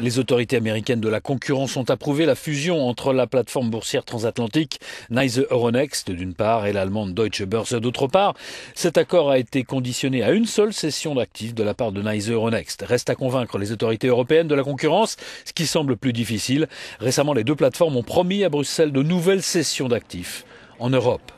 Les autorités américaines de la concurrence ont approuvé la fusion entre la plateforme boursière transatlantique NYSE Euronext d'une part et l'allemande Deutsche Börse d'autre part. Cet accord a été conditionné à une seule cession d'actifs de la part de NYSE Euronext. Reste à convaincre les autorités européennes de la concurrence, ce qui semble plus difficile. Récemment, les deux plateformes ont promis à Bruxelles de nouvelles cessions d'actifs en Europe.